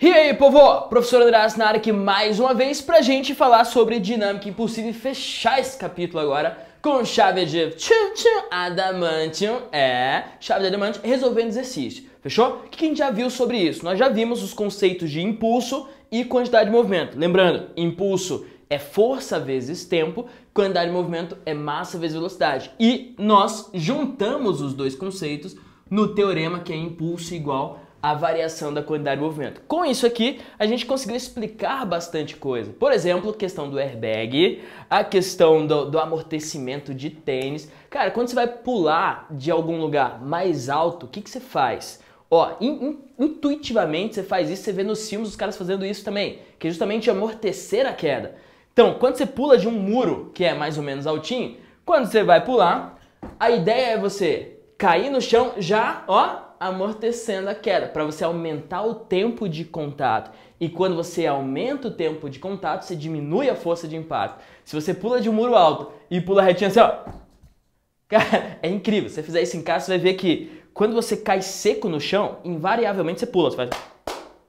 E aí, povo! Professor André Assinar aqui mais uma vez pra gente falar sobre dinâmica impulsiva e fechar esse capítulo agora com chave de tchum, tchum, adamantium, é, chave de adamantium, resolvendo exercício, fechou? O que a gente já viu sobre isso? Nós já vimos os conceitos de impulso e quantidade de movimento. Lembrando, impulso é força vezes tempo, quantidade de movimento é massa vezes velocidade. E nós juntamos os dois conceitos no teorema que é impulso igual a variação da quantidade de movimento. Com isso aqui, a gente conseguiu explicar bastante coisa. Por exemplo, questão do airbag, a questão do, do amortecimento de tênis. Cara, quando você vai pular de algum lugar mais alto, o que, que você faz? Ó, in, in, intuitivamente você faz isso, você vê nos filmes os caras fazendo isso também, que é justamente amortecer a queda. Então, quando você pula de um muro que é mais ou menos altinho, quando você vai pular, a ideia é você cair no chão já, ó, amortecendo a queda, para você aumentar o tempo de contato. E quando você aumenta o tempo de contato, você diminui a força de impacto. Se você pula de um muro alto e pula retinho assim, ó. Cara, é incrível. Se você fizer isso em casa, você vai ver que quando você cai seco no chão, invariavelmente você pula, você faz.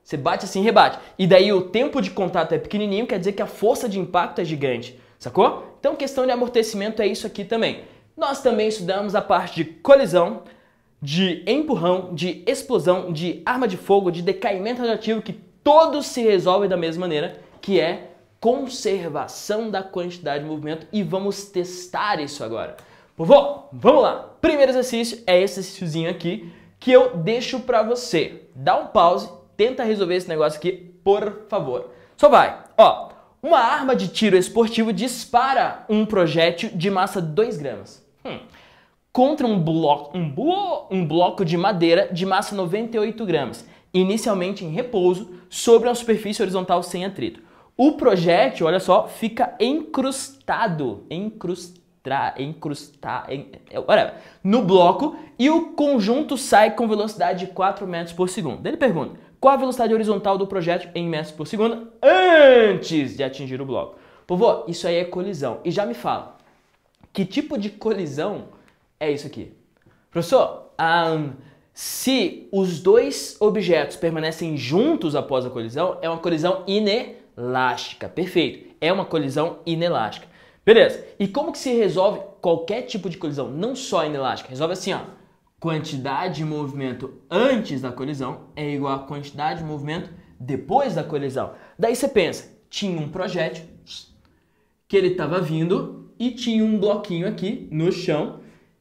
Você bate assim e rebate. E daí o tempo de contato é pequenininho, quer dizer que a força de impacto é gigante. Sacou? Então, questão de amortecimento é isso aqui também. Nós também estudamos a parte de colisão, de empurrão, de explosão, de arma de fogo, de decaimento radioativo, que todos se resolvem da mesma maneira, que é conservação da quantidade de movimento e vamos testar isso agora. Vovô, vamos lá! Primeiro exercício é esse exercíciozinho aqui que eu deixo para você. Dá um pause, tenta resolver esse negócio aqui, por favor. Só vai. Ó, uma arma de tiro esportivo dispara um projétil de massa 2 gramas. Hum contra um bloco, um, blo, um bloco de madeira de massa 98 gramas, inicialmente em repouso, sobre uma superfície horizontal sem atrito. O projétil, olha só, fica encrustado, encrustar, encrustar, en, olha, é, no bloco e o conjunto sai com velocidade de 4 metros por segundo. Ele pergunta, qual a velocidade horizontal do projétil em metros por segundo antes de atingir o bloco? Povô, isso aí é colisão. E já me fala, que tipo de colisão é isso aqui. Professor, um, se os dois objetos permanecem juntos após a colisão, é uma colisão inelástica. Perfeito. É uma colisão inelástica. Beleza. E como que se resolve qualquer tipo de colisão, não só inelástica? Resolve assim, ó. Quantidade de movimento antes da colisão é igual à quantidade de movimento depois da colisão. Daí você pensa, tinha um projétil que ele estava vindo e tinha um bloquinho aqui no chão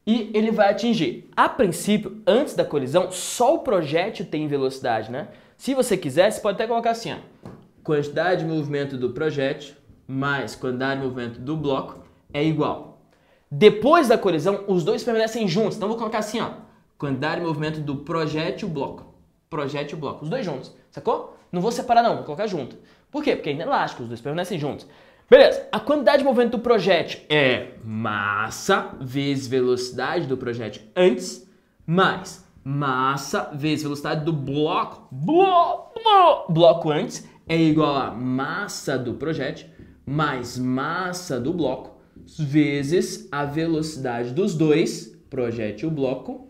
e ele vai atingir. A princípio, antes da colisão, só o projétil tem velocidade, né? Se você quiser, você pode até colocar assim, ó, quantidade de movimento do projétil mais quantidade de movimento do bloco é igual. Depois da colisão, os dois permanecem juntos. Então vou colocar assim, ó, quantidade de movimento do projétil bloco, projétil bloco, os dois juntos, sacou? Não vou separar não, vou colocar junto. Por quê? Porque é inelástico, os dois permanecem juntos. Beleza, a quantidade de movimento do projétil é massa vezes velocidade do projétil antes, mais massa vezes velocidade do bloco, blo, blo, bloco antes, é igual a massa do projétil mais massa do bloco vezes a velocidade dos dois, projétil bloco,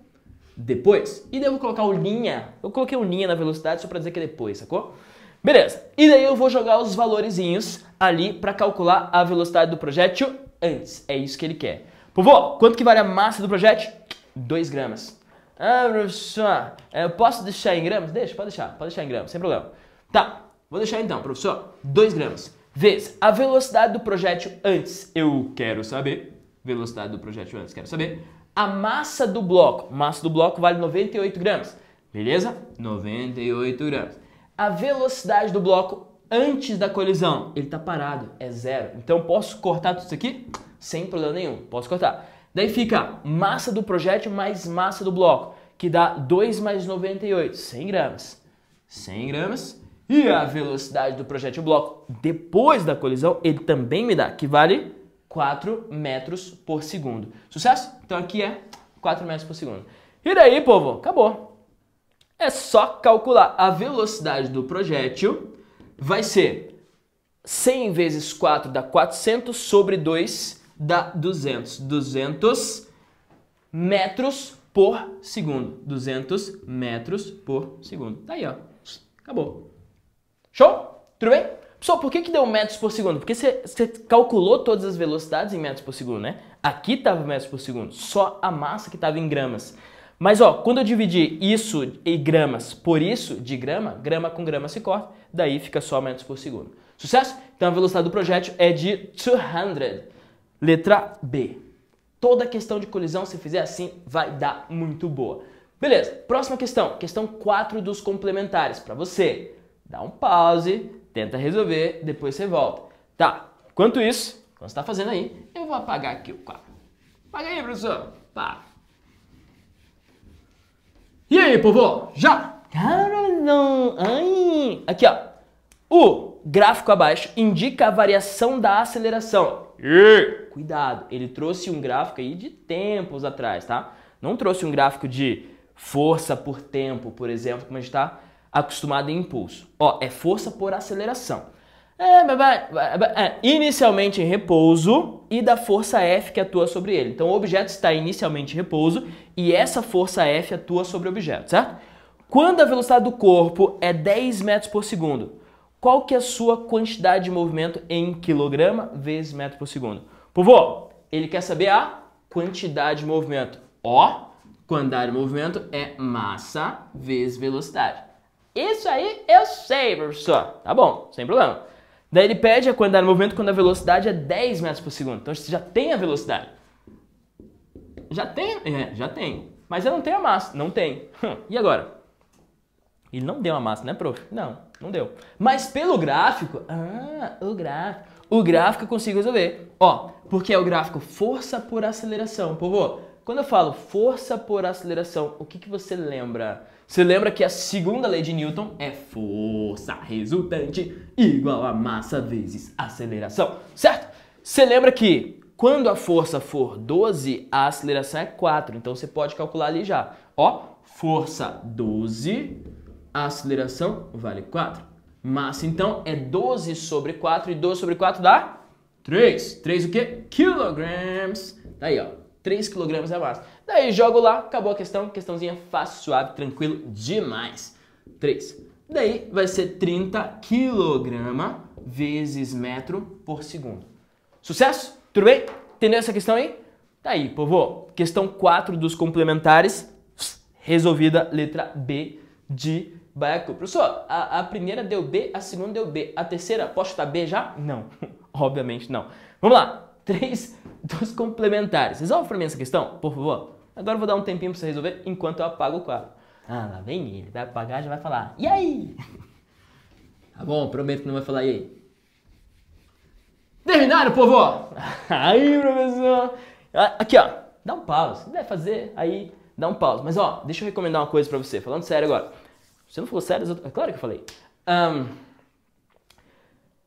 depois. E devo colocar o linha, eu coloquei o linha na velocidade só para dizer que é depois, sacou? Beleza. E daí eu vou jogar os valorizinhos ali para calcular a velocidade do projétil antes. É isso que ele quer. Povô, quanto que vale a massa do projétil? 2 gramas. Ah, professor, é, eu posso deixar em gramas? Deixa, pode deixar, pode deixar em gramas, sem problema. Tá, vou deixar então, professor. 2 gramas. Vezes a velocidade do projétil antes. Eu quero saber. Velocidade do projétil antes, quero saber. A massa do bloco. Massa do bloco vale 98 gramas. Beleza? 98 gramas a velocidade do bloco antes da colisão. Ele está parado, é zero. Então posso cortar tudo isso aqui sem problema nenhum. Posso cortar. Daí fica massa do projétil mais massa do bloco, que dá 2 mais 98, 100 gramas. 100 gramas. E a velocidade do projétil bloco depois da colisão, ele também me dá, que vale 4 metros por segundo. Sucesso? Então aqui é 4 metros por segundo. E daí, povo, acabou. É só calcular a velocidade do projétil, vai ser 100 vezes 4 dá 400 sobre 2 dá 200. 200 metros por segundo. 200 metros por segundo. Tá aí, ó. Acabou. Show? Tudo bem? Pessoal, por que, que deu metros por segundo? Porque você calculou todas as velocidades em metros por segundo, né? Aqui estava metros por segundo, só a massa que estava em gramas. Mas ó, quando eu dividir isso em gramas por isso de grama, grama com grama se corta, daí fica só metros por segundo. Sucesso? Então a velocidade do projétil é de 200. Letra B. Toda questão de colisão, se fizer assim, vai dar muito boa. Beleza, próxima questão. Questão 4 dos complementares. Para você, dá um pause, tenta resolver, depois você volta. Tá, enquanto isso, quando você está fazendo aí, eu vou apagar aqui o quadro. Apaga aí, professor. Pá. E aí, povo? Já? não, Ai! Aqui, ó. O gráfico abaixo indica a variação da aceleração. E... Cuidado, ele trouxe um gráfico aí de tempos atrás, tá? Não trouxe um gráfico de força por tempo, por exemplo, como a gente está acostumado em impulso. Ó, é força por aceleração. É, é, inicialmente em repouso e da força F que atua sobre ele. Então o objeto está inicialmente em repouso e essa força F atua sobre o objeto, certo? Quando a velocidade do corpo é 10 metros por segundo, qual que é a sua quantidade de movimento em quilograma vezes metro por segundo? Povo, ele quer saber a quantidade de movimento. Ó, quantidade de movimento é massa vezes velocidade. Isso aí eu sei, professor. Tá bom, sem problema. Daí ele pede a quantidade de movimento quando a velocidade é 10 metros por segundo. Então você já tem a velocidade. Já tem? É, já tem. Mas eu não tenho a massa. Não tem. Hum, e agora? Ele não deu a massa, né, prof? Não, não deu. Mas pelo gráfico. Ah, o gráfico. O gráfico eu consigo resolver. Ó, porque é o gráfico força por aceleração. Povo, quando eu falo força por aceleração, o que, que você lembra? Você lembra que a segunda lei de Newton é força resultante igual a massa vezes aceleração, certo? Você lembra que quando a força for 12, a aceleração é 4, então você pode calcular ali já. Ó, força 12, a aceleração vale 4. Massa então é 12 sobre 4 e 12 sobre 4 dá 3. 3 o quê? Kilograms. Tá aí, ó. 3 kg a mais. Daí jogo lá, acabou a questão, questãozinha fácil, suave, tranquilo demais. 3. Daí vai ser 30 kg vezes metro por segundo. Sucesso? Tudo bem? Entendeu essa questão aí? Tá aí, povo. Questão 4 dos complementares, resolvida letra B de Baiacu. Professor, a, a, primeira deu B, a segunda deu B. A terceira, posso chutar B já? Não, obviamente não. Vamos lá três dos complementares. Resolve para mim essa questão, por favor. Agora eu vou dar um tempinho para você resolver enquanto eu apago o quadro. Ah, lá vem ele, vai apagar já vai falar. E aí? Tá bom, prometo que não vai falar e aí. Terminaram, povo? aí, professor. Ah, aqui, ó. Dá um pause. Se der fazer, aí dá um pause. Mas, ó, deixa eu recomendar uma coisa para você. Falando sério agora. Você não falou sério? É claro que eu falei. Um,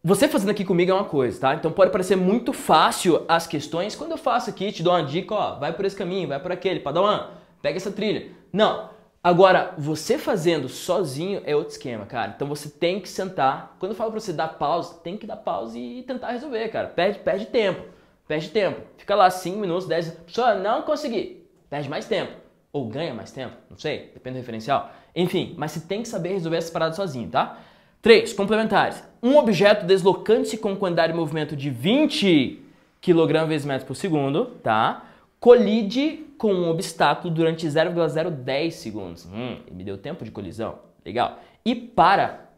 você fazendo aqui comigo é uma coisa, tá? Então pode parecer muito fácil as questões. Quando eu faço aqui, te dou uma dica, ó, vai por esse caminho, vai por aquele, padawan, pega essa trilha. Não. Agora, você fazendo sozinho é outro esquema, cara. Então você tem que sentar. Quando eu falo pra você dar pausa, tem que dar pausa e tentar resolver, cara. Perde, perde tempo. Perde tempo. Fica lá 5 minutos, 10 Só não consegui. Perde mais tempo. Ou ganha mais tempo, não sei, depende do referencial. Enfim, mas você tem que saber resolver essas paradas sozinho, tá? 3. Complementares. Um objeto deslocando-se com quantidade de movimento de 20 kg vezes metro por segundo, tá? Colide com um obstáculo durante 0,010 segundos. Hum, me deu tempo de colisão. Legal. E para,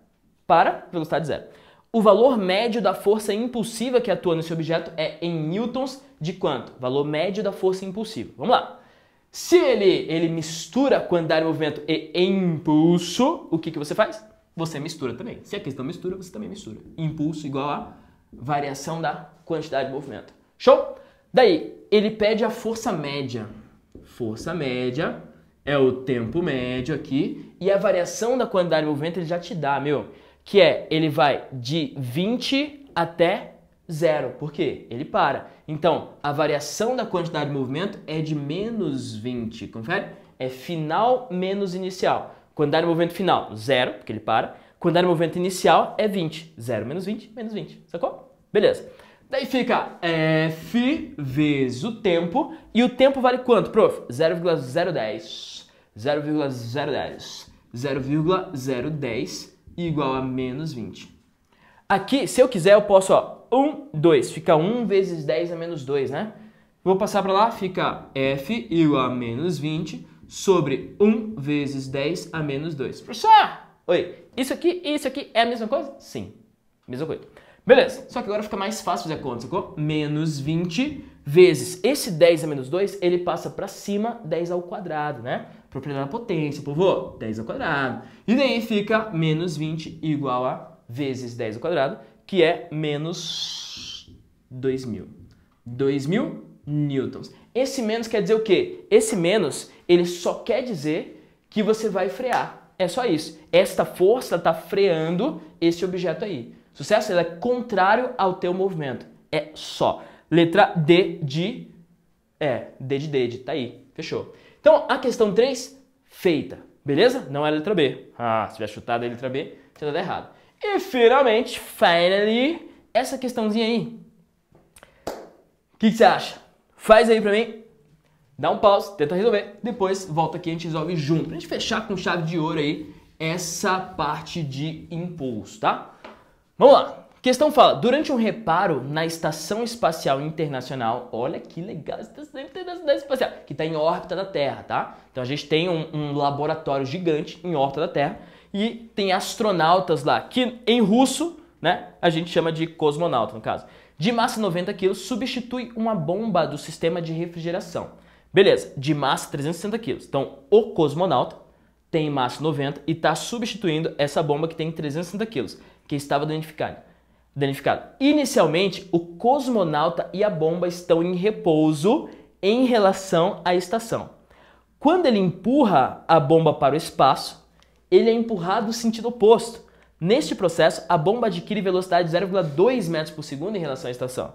para, velocidade zero. O valor médio da força impulsiva que atua nesse objeto é em newtons de quanto? Valor médio da força impulsiva. Vamos lá. Se ele, ele mistura quantidade de movimento e impulso, o que, que você faz? você mistura também. Se a questão mistura, você também mistura. Impulso igual a variação da quantidade de movimento. Show? Daí, ele pede a força média. Força média é o tempo médio aqui. E a variação da quantidade de movimento ele já te dá, meu. Que é, ele vai de 20 até zero. Por quê? Ele para. Então, a variação da quantidade de movimento é de menos 20. Confere? É final menos inicial. Quando Quantidade de movimento final, zero, porque ele para. Quando Quantidade de movimento inicial é 20. 0 menos 20, menos 20. Sacou? Beleza. Daí fica é, F vezes o tempo. E o tempo vale quanto, prof? 0,010. 0,010. 0,010 igual a menos 20. Aqui, se eu quiser, eu posso, ó, 1, 2. Fica 1 vezes 10 a menos 2, né? Vou passar para lá, fica F igual a menos 20 sobre 1 vezes 10 a menos 2. Professor, oi, isso aqui e isso aqui é a mesma coisa? Sim, mesma coisa. Beleza, só que agora fica mais fácil fazer a conta, sacou? Menos 20 vezes esse 10 a menos 2, ele passa para cima 10 ao quadrado, né? Propriedade da potência, povo, 10 ao quadrado. E daí fica menos 20 igual a vezes 10 ao quadrado, que é menos 2.000. 2.000 newtons. Esse menos quer dizer o quê? Esse menos ele só quer dizer que você vai frear. É só isso. Esta força está freando esse objeto aí. Sucesso? Ela é contrário ao teu movimento. É só. Letra D de... É, D de D, tá aí. Fechou. Então, a questão 3, feita. Beleza? Não é a letra B. Ah, se tivesse chutado a letra B, tinha dado errado. E, finalmente, finally, essa questãozinha aí. O que, que você acha? Faz aí pra mim dá um pause, tenta resolver, depois volta aqui e a gente resolve junto. Pra gente fechar com chave de ouro aí essa parte de impulso, tá? Vamos lá. Questão fala: durante um reparo na Estação Espacial Internacional, olha que legal a Estação Internacional Espacial, que está em órbita da Terra, tá? Então a gente tem um, um laboratório gigante em órbita da Terra e tem astronautas lá, que em russo, né, a gente chama de cosmonauta no caso, de massa 90 kg, substitui uma bomba do sistema de refrigeração. Beleza, de massa 360 quilos. Então, o cosmonauta tem massa 90 e está substituindo essa bomba que tem 360 quilos, que estava danificada. Danificado. Inicialmente, o cosmonauta e a bomba estão em repouso em relação à estação. Quando ele empurra a bomba para o espaço, ele é empurrado no sentido oposto. Neste processo, a bomba adquire velocidade de 0,2 metros por segundo em relação à estação.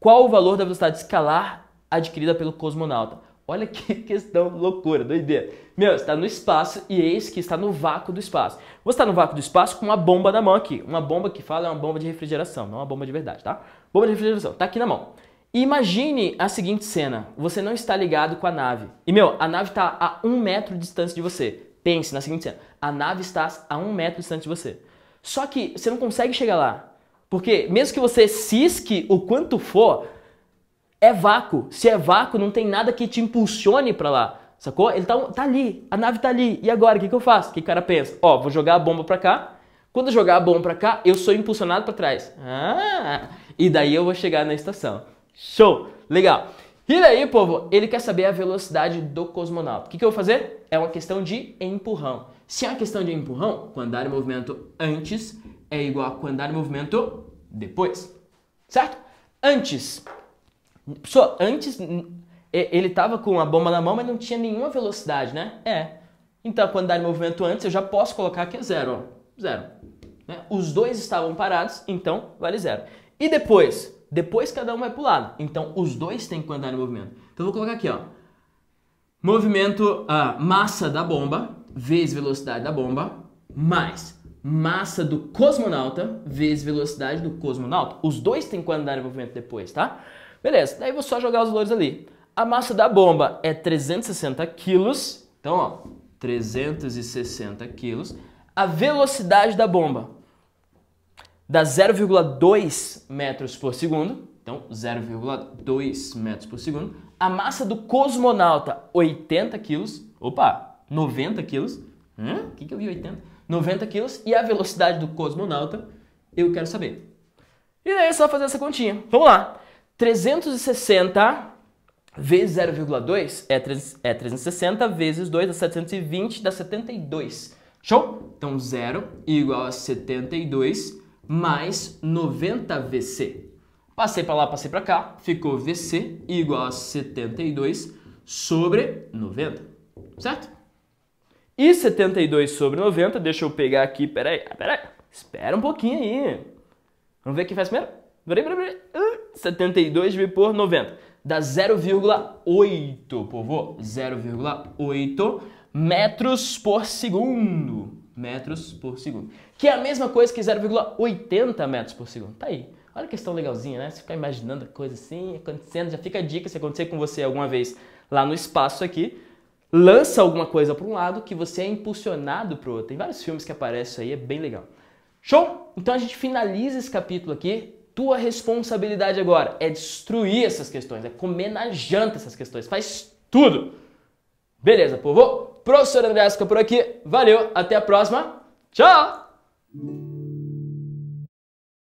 Qual o valor da velocidade escalar adquirida pelo cosmonauta? Olha que questão loucura, doideira. Meu, está no espaço e eis que está no vácuo do espaço. Você está no vácuo do espaço com uma bomba na mão aqui. Uma bomba que fala é uma bomba de refrigeração, não é uma bomba de verdade, tá? Bomba de refrigeração, tá aqui na mão. Imagine a seguinte cena: você não está ligado com a nave. E meu, a nave está a um metro de distância de você. Pense na seguinte cena: a nave está a um metro de distância de você. Só que você não consegue chegar lá. Porque mesmo que você cisque o quanto for, é vácuo. Se é vácuo, não tem nada que te impulsione para lá. Sacou? Ele tá, tá, ali, a nave tá ali. E agora, o que, que eu faço? O que o cara pensa? Ó, vou jogar a bomba pra cá. Quando eu jogar a bomba pra cá, eu sou impulsionado para trás. Ah, e daí eu vou chegar na estação. Show! Legal! E daí, povo, ele quer saber a velocidade do cosmonauta. O que, que eu vou fazer? É uma questão de empurrão. Se é uma questão de empurrão, dar em movimento antes é igual a dar em movimento depois. Certo? Antes, Pessoal, antes ele tava com a bomba na mão, mas não tinha nenhuma velocidade, né? É. Então, quando dá movimento antes, eu já posso colocar que é zero. Ó. Zero. Né? Os dois estavam parados, então vale zero. E depois? Depois cada um vai para o lado. Então, os dois têm que andar em movimento. Então, eu vou colocar aqui, ó. Movimento, a ah, massa da bomba, vezes velocidade da bomba, mais massa do cosmonauta, vezes velocidade do cosmonauta. Os dois têm que andar em movimento depois, Tá? Beleza, daí vou só jogar os valores ali. A massa da bomba é 360 quilos. Então, ó, 360 quilos. A velocidade da bomba dá 0,2 metros por segundo. Então, 0,2 metros por segundo. A massa do cosmonauta, 80 quilos. Opa, 90 quilos. Hã? O que, que eu vi 80? 90 quilos. E a velocidade do cosmonauta, eu quero saber. E daí é só fazer essa continha. Vamos lá. 360 vezes 0,2 é, é 360 vezes 2 dá 720, dá 72. Show? Então 0 igual a 72 mais 90 VC. Passei para lá, passei para cá, ficou VC igual a 72 sobre 90, certo? E 72 sobre 90, deixa eu pegar aqui, peraí, peraí, espera um pouquinho aí. Vamos ver quem faz primeiro? 72 dividido por 90. Dá 0,8, povo. 0,8 metros por segundo. Metros por segundo. Que é a mesma coisa que 0,80 metros por segundo. Tá aí. Olha que questão legalzinha, né? Você ficar imaginando coisa assim, acontecendo. Já fica a dica, se acontecer com você alguma vez lá no espaço aqui, lança alguma coisa para um lado que você é impulsionado para o outro. Tem vários filmes que aparecem aí, é bem legal. Show? Então a gente finaliza esse capítulo aqui. Tua responsabilidade agora é destruir essas questões, é comer na janta essas questões, faz tudo. Beleza, povo? Professor André fica por aqui, valeu, até a próxima, tchau!